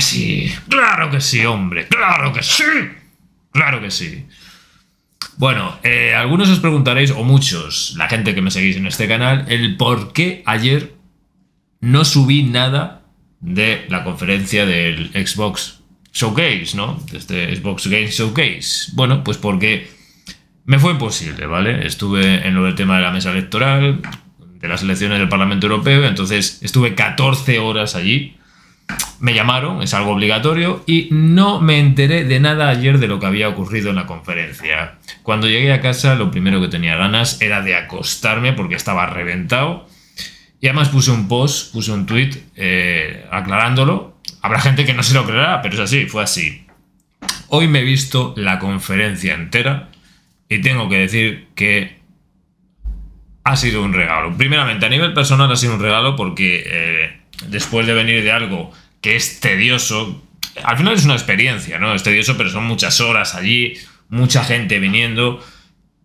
sí, claro que sí, hombre, claro que sí, claro que sí. Bueno, eh, algunos os preguntaréis, o muchos, la gente que me seguís en este canal, el por qué ayer no subí nada de la conferencia del Xbox Showcase, ¿no? De este Xbox Game Showcase. Bueno, pues porque me fue imposible, ¿vale? Estuve en lo del tema de la mesa electoral, de las elecciones del Parlamento Europeo, entonces estuve 14 horas allí me llamaron, es algo obligatorio, y no me enteré de nada ayer de lo que había ocurrido en la conferencia. Cuando llegué a casa, lo primero que tenía ganas era de acostarme porque estaba reventado. Y además puse un post, puse un tweet eh, aclarándolo. Habrá gente que no se lo creerá, pero es así, fue así. Hoy me he visto la conferencia entera y tengo que decir que ha sido un regalo. Primeramente, a nivel personal ha sido un regalo porque eh, después de venir de algo que es tedioso, al final es una experiencia, ¿no? Es tedioso, pero son muchas horas allí, mucha gente viniendo.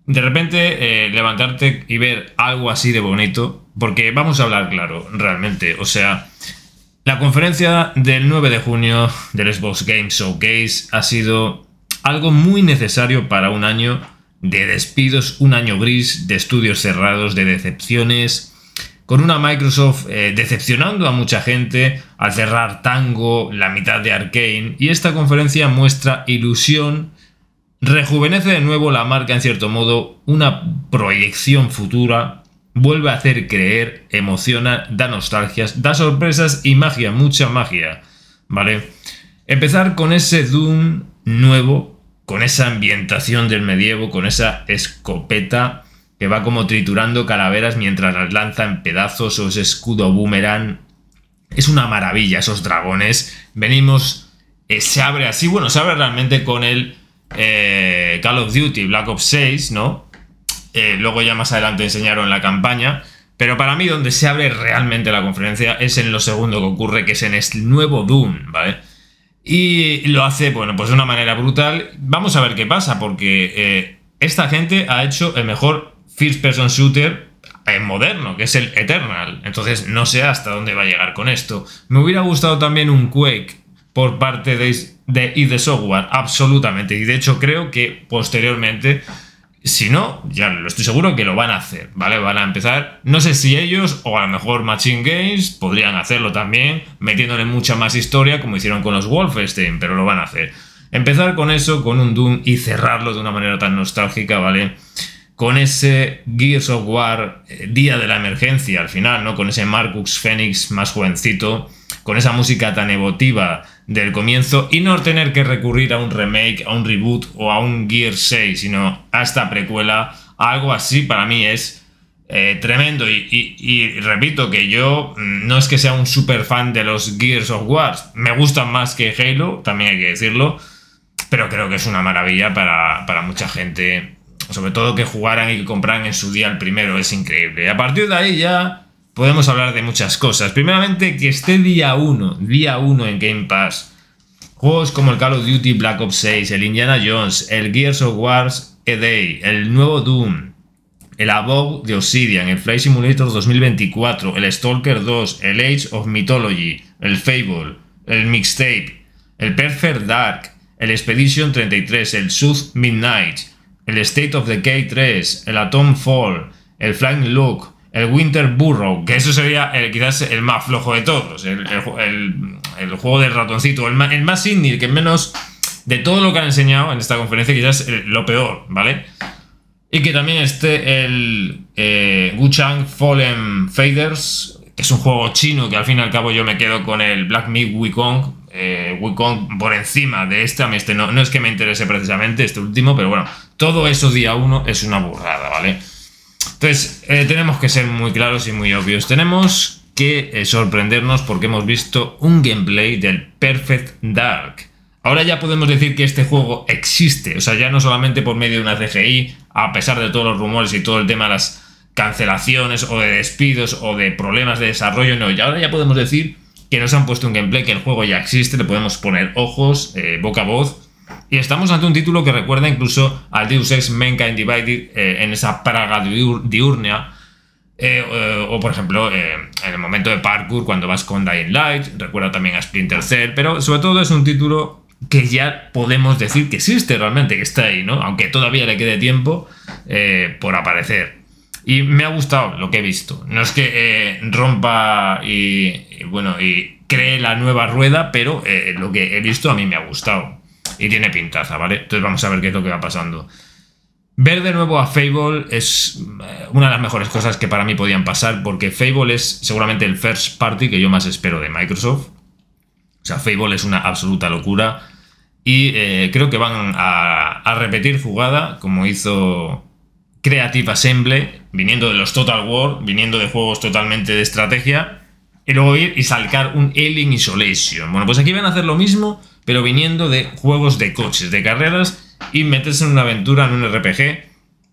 De repente eh, levantarte y ver algo así de bonito, porque vamos a hablar claro, realmente. O sea, la conferencia del 9 de junio del Xbox Game Showcase ha sido algo muy necesario para un año de despidos, un año gris, de estudios cerrados, de decepciones, con una Microsoft eh, decepcionando a mucha gente al cerrar Tango, la mitad de Arkane, y esta conferencia muestra ilusión, rejuvenece de nuevo la marca en cierto modo, una proyección futura, vuelve a hacer creer, emociona, da nostalgias, da sorpresas y magia, mucha magia, ¿vale? Empezar con ese Doom nuevo, con esa ambientación del medievo, con esa escopeta que va como triturando calaveras mientras las lanza en pedazos o ese escudo boomerang. Es una maravilla esos dragones. Venimos, eh, se abre así, bueno, se abre realmente con el eh, Call of Duty Black Ops 6, ¿no? Eh, luego ya más adelante enseñaron la campaña. Pero para mí donde se abre realmente la conferencia es en lo segundo que ocurre, que es en el nuevo Doom, ¿vale? Y lo hace, bueno, pues de una manera brutal. Vamos a ver qué pasa, porque esta gente ha hecho el mejor first person shooter en moderno, que es el Eternal. Entonces no sé hasta dónde va a llegar con esto. Me hubiera gustado también un Quake por parte de, ID Software, absolutamente. Y de hecho creo que posteriormente, si no, ya lo estoy seguro que lo van a hacer, ¿vale? Van a empezar, no sé si ellos o a lo mejor Machine Games podrían hacerlo también, metiéndole mucha más historia como hicieron con los Wolfenstein, pero lo van a hacer. Empezar con eso, con un Doom y cerrarlo de una manera tan nostálgica, ¿vale? con ese Gears of War eh, día de la emergencia al final, ¿no? Con ese Marcus Fenix más jovencito, con esa música tan emotiva del comienzo y no tener que recurrir a un remake, a un reboot o a un Gear 6, sino a esta precuela, algo así para mí es eh, tremendo. Y, repito que yo mm, no es que sea un super fan de los Gears of War, me gustan más que Halo, también hay que decirlo, pero creo que es una maravilla para, para mucha gente sobre todo que jugaran y que compraran en su día el primero, es increíble. A partir de ahí ya podemos hablar de muchas cosas. Primeramente, que esté día 1, día 1 en Game Pass. Juegos como el Call of Duty Black Ops 6, el Indiana Jones, el Gears of War e A Day, el nuevo Doom, el Above de Obsidian, el Flight Simulator 2024, el Stalker 2, el Age of Mythology, el Fable, el Mixtape, el Perfect Dark, el Expedition 33, el Sooth Midnight, el State of the k 3, el Atom Fall, el Flying Look, el Winter Burrow, que eso sería el, quizás el más flojo de todos, el, juego del ratoncito, el, más indie, que menos de todo lo que han enseñado en esta conferencia, quizás lo peor, ¿vale? Y que también esté el eh, Wuchang Fallen Faders, que es un juego chino que al fin y al cabo yo me quedo con el Black Meat Wukong, eh, por encima de este, a mí este no, no es que me interese precisamente este último, pero bueno, todo eso día uno es una burrada, ¿vale? Entonces, eh, tenemos que ser muy claros y muy obvios. Tenemos que eh, sorprendernos porque hemos visto un gameplay del Perfect Dark. Ahora ya podemos decir que este juego existe, o sea, ya no solamente por medio de una CGI, a pesar de todos los rumores y todo el tema de las cancelaciones o de despidos o de problemas de desarrollo, no, y ahora ya podemos decir que nos han puesto un gameplay, que el juego ya existe, le podemos poner ojos, eh, boca a voz, y estamos ante un título que recuerda incluso al Deus Ex Mankind Divided eh, en esa praga diurnia. Eh, eh, o por ejemplo, en el momento de parkour, cuando vas con Dying Light, recuerda también a Splinter Cell, pero sobre todo es un título que ya podemos decir que existe realmente, que está ahí, ¿no? Aunque todavía le quede tiempo por aparecer. Y me ha gustado lo que he visto. No es que rompa y, bueno, y cree la nueva rueda, pero lo que he visto a mí me ha gustado. Y tiene pintaza, ¿vale? Entonces vamos a ver qué es lo que va pasando. Ver de nuevo a Fable es eh, una de las mejores cosas que para mí podían pasar, porque Fable es seguramente el first party que yo más espero de Microsoft. O sea, Fable es una absoluta locura. Y eh, creo que van a, a, repetir jugada, como hizo Creative Assembly, viniendo de los Total War, viniendo de juegos totalmente de estrategia y luego ir y salcar un Alien Isolation. Bueno, pues aquí van a hacer lo mismo, pero viniendo de juegos de coches, de carreras y meterse en una aventura, en un RPG.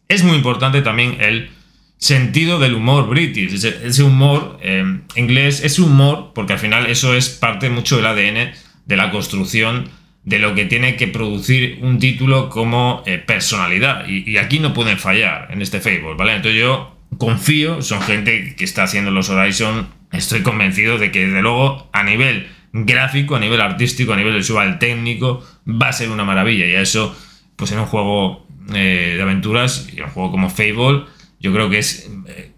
Es muy importante también el sentido del humor british, ese, humor em, inglés, ese humor, porque al final eso es parte mucho del ADN de la construcción de lo que tiene que producir un título como eh, personalidad. Y, aquí no pueden fallar en este Facebook, ¿vale? Entonces yo confío, son gente que está haciendo los Horizon estoy convencido de que, desde luego, a nivel gráfico, a nivel artístico, a nivel visual técnico, va a ser una maravilla. Y a eso, pues en un juego eh, de aventuras y un juego como Fable, yo creo que es eh,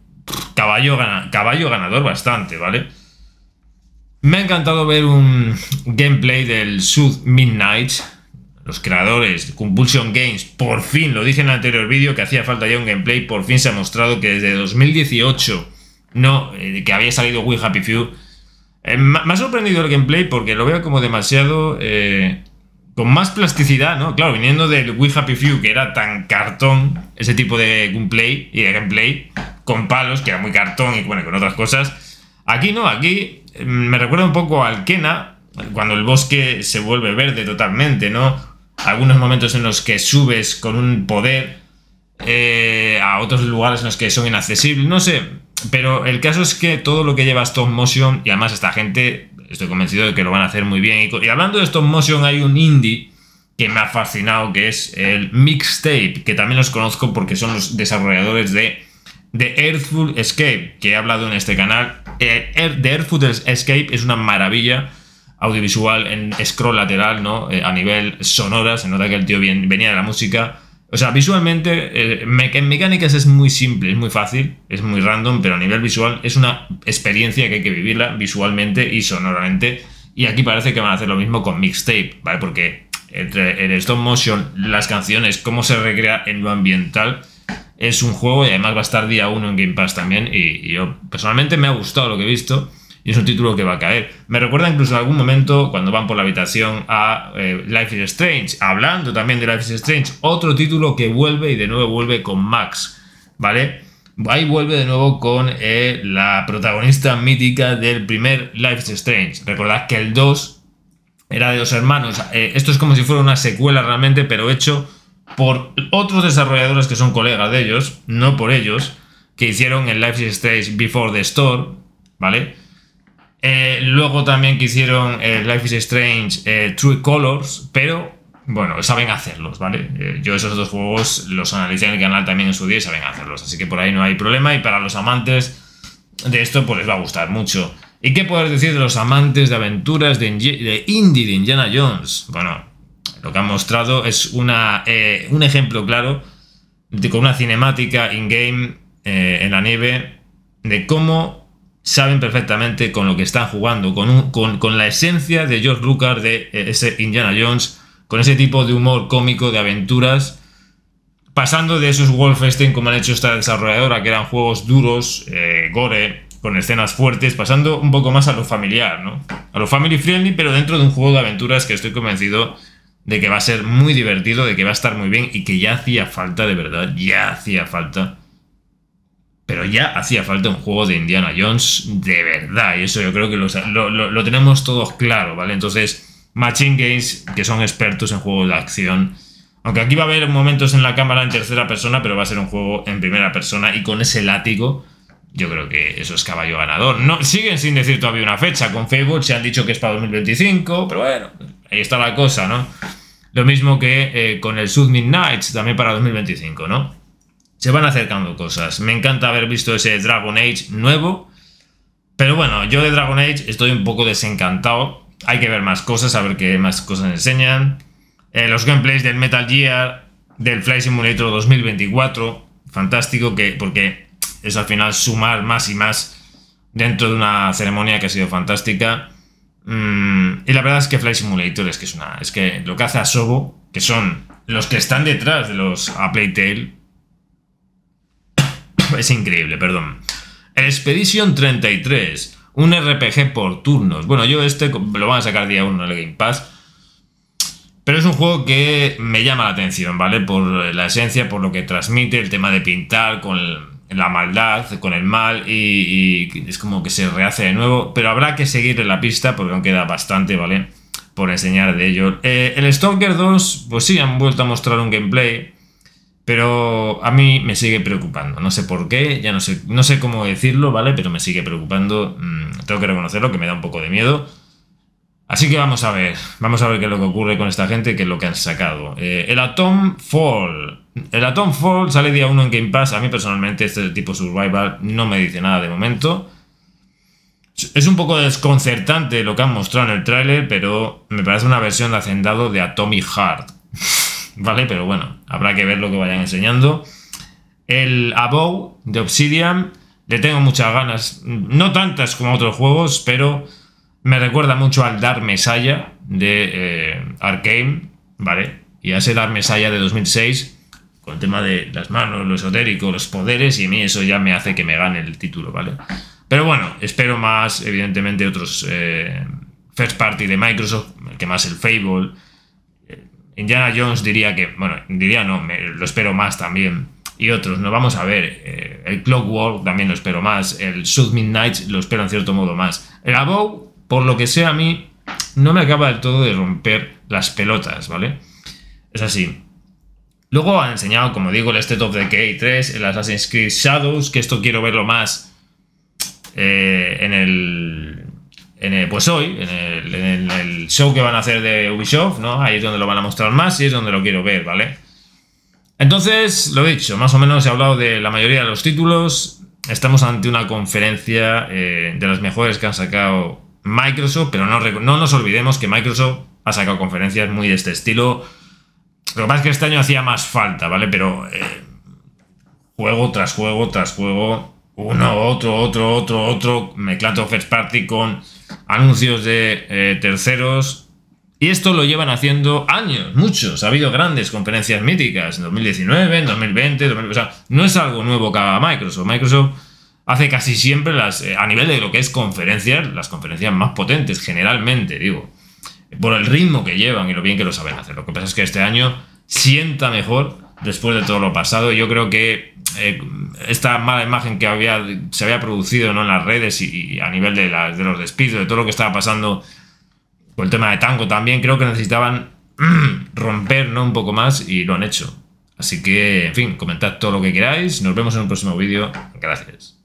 caballo, caballo ganador bastante, ¿vale? Me ha encantado ver un gameplay del Sud Midnight. Los creadores de Compulsion Games, por fin, lo dije en el anterior vídeo que hacía falta ya un gameplay, por fin se ha mostrado que desde 2018 no, eh, que había salido Wii Happy Few. Eh, me ha sorprendido el gameplay porque lo veo como demasiado. Eh, con más plasticidad, ¿no? Claro, viniendo del Wii Happy Few, que era tan cartón, ese tipo de gameplay y de gameplay, con palos, que era muy cartón y bueno, con otras cosas. Aquí no, aquí me recuerda un poco al Kena, cuando el bosque se vuelve verde totalmente, ¿no? Algunos momentos en los que subes con un poder a otros lugares en los que son inaccesibles, no sé. Pero el caso es que todo lo que lleva stop motion, y además esta gente, estoy convencido de que lo van a hacer muy bien. Y, hablando de stop motion, hay un indie que me ha fascinado, que es el Mixtape, que también los conozco porque son los desarrolladores de The Earthful Escape, que he hablado en este canal. The eh, er, Earthful Escape es una maravilla audiovisual en scroll lateral, ¿no? Eh, a nivel sonora, se nota que el tío venía de la música o sea, visualmente, eh, en mecánicas es muy simple, es muy fácil, es muy random, pero a nivel visual es una experiencia que hay que vivirla visualmente y sonoramente. Y aquí parece que van a hacer lo mismo con mixtape, ¿vale? Porque entre el stop motion, las canciones, cómo se recrea en lo ambiental, es un juego y además va a estar día uno en Game Pass también. y yo personalmente me ha gustado lo que he visto y es un título que va a caer. Me recuerda incluso en algún momento, cuando van por la habitación, a eh, Life is Strange, hablando también de Life is Strange, otro título que vuelve y de nuevo vuelve con Max, ¿vale? Ahí vuelve de nuevo con eh, la protagonista mítica del primer Life is Strange. Recordad que el 2 era de dos hermanos. Eh, esto es como si fuera una secuela realmente, pero hecho por otros desarrolladores que son colegas de ellos, no por ellos, que hicieron el Life is Strange Before the Store, ¿vale? Eh, luego también que hicieron eh, Life is Strange, eh, True Colors, pero bueno, saben hacerlos, ¿vale? yo esos dos juegos los analicé en el canal también en su día y saben hacerlos, así que por ahí no hay problema y para los amantes de esto pues les va a gustar mucho. ¿Y qué puedes decir de los amantes de aventuras de, Indie de Indiana Jones? Bueno, lo que han mostrado es una, un ejemplo claro de, con una cinemática in-game en la nieve de cómo saben perfectamente con lo que están jugando, con, la esencia de George Lucas, de eh, ese Indiana Jones, con ese tipo de humor cómico, de aventuras, pasando de esos Wolfenstein como han hecho esta desarrolladora, que eran juegos duros, eh, gore, con escenas fuertes, pasando un poco más a lo familiar, ¿no? A lo family friendly, pero dentro de un juego de aventuras que estoy convencido de que va a ser muy divertido, de que va a estar muy bien y que ya hacía falta, de verdad, ya hacía falta pero ya hacía falta un juego de Indiana Jones de verdad. Y eso yo creo que lo, tenemos todos claro, ¿vale? Entonces, Machine Games, que son expertos en juegos de acción. Aunque aquí va a haber momentos en la cámara en tercera persona, pero va a ser un juego en primera persona y con ese látigo. Yo creo que eso es caballo ganador. No, siguen sin decir todavía una fecha. Con Facebook se han dicho que es para 2025, pero bueno, ahí está la cosa, ¿no? Lo mismo que eh, con el Sud Midnight, también para 2025, ¿no? se van acercando cosas. Me encanta haber visto ese Dragon Age nuevo. Pero bueno, yo de Dragon Age estoy un poco desencantado. Hay que ver más cosas, a ver qué más cosas enseñan. Eh, los gameplays del Metal Gear, del Fly Simulator 2024. Fantástico, que, porque es al final sumar más y más dentro de una ceremonia que ha sido fantástica. Mm, y la verdad es que Fly Simulator es que es una. Es que lo que hace Asobo, que son los que están detrás de los A Playtale, es increíble, perdón. Expedition 33, un RPG por turnos. Bueno, yo este lo van a sacar día 1 en el Game Pass. Pero es un juego que me llama la atención, ¿vale? Por la esencia, por lo que transmite, el tema de pintar con la maldad, con el mal, y, es como que se rehace de nuevo. Pero habrá que seguir en la pista porque aún queda bastante, ¿vale? Por enseñar de ello. Eh, el Stalker 2, pues sí, han vuelto a mostrar un gameplay pero a mí me sigue preocupando, no sé por qué, ya no sé, no sé cómo decirlo, ¿vale? Pero me sigue preocupando, mm, tengo que reconocerlo, que me da un poco de miedo. Así que vamos a ver, vamos a ver qué es lo que ocurre con esta gente, qué es lo que han sacado. Eh, el Atom Fall. El Atom Fall sale día 1 en Game Pass, a mí personalmente este tipo Survival no me dice nada de momento. Es un poco desconcertante lo que han mostrado en el tráiler, pero me parece una versión de Hacendado de Atomic Heart. ¿vale? Pero bueno, habrá que ver lo que vayan enseñando. El Above de Obsidian, le tengo muchas ganas, no tantas como otros juegos, pero me recuerda mucho al Dark Messiah de eh, Arkane, ¿vale? Y a ese Dark Messiah de 2006, con el tema de las manos, lo esotérico, los poderes, y a mí eso ya me hace que me gane el título, ¿vale? Pero bueno, espero más, evidentemente, otros eh, first party de Microsoft, que más el Fable Indiana Jones diría que, bueno, diría no, lo espero más también. Y otros, no vamos a ver. Eh, el Clockwork también lo espero más. El South Midnight lo espero en cierto modo más. El Above, por lo que sea a mí, no me acaba del todo de romper las pelotas, ¿vale? Es así. Luego ha enseñado, como digo, el State of K 3, el Assassin's Creed Shadows, que esto quiero verlo más eh, en el pues hoy, en el, show que van a hacer de Ubisoft, ¿no? Ahí es donde lo van a mostrar más y es donde lo quiero ver, ¿vale? Entonces, lo he dicho, más o menos he hablado de la mayoría de los títulos. Estamos ante una conferencia eh, de las mejores que han sacado Microsoft, pero no, nos olvidemos que Microsoft ha sacado conferencias muy de este estilo. Lo que pasa es que este año hacía más falta, ¿vale? Pero eh, juego tras juego tras juego uno, otro, otro, otro, otro, mezclando first party con anuncios de eh, terceros. Y esto lo llevan haciendo años, muchos. Ha habido grandes conferencias míticas en 2019, en 2020, o sea, no es algo nuevo que haga Microsoft. Microsoft hace casi siempre las, eh, a nivel de lo que es conferencias, las conferencias más potentes, generalmente, digo, por el ritmo que llevan y lo bien que lo saben hacer. Lo que pasa es que este año sienta mejor después de todo lo pasado. Yo creo que eh, esta mala imagen que había, se había producido ¿no? en las redes y, a nivel de, de los despidos, de todo lo que estaba pasando con el tema de Tango también, creo que necesitaban romper ¿no? un poco más y lo han hecho. Así que, en fin, comentad todo lo que queráis. Nos vemos en un próximo vídeo. Gracias.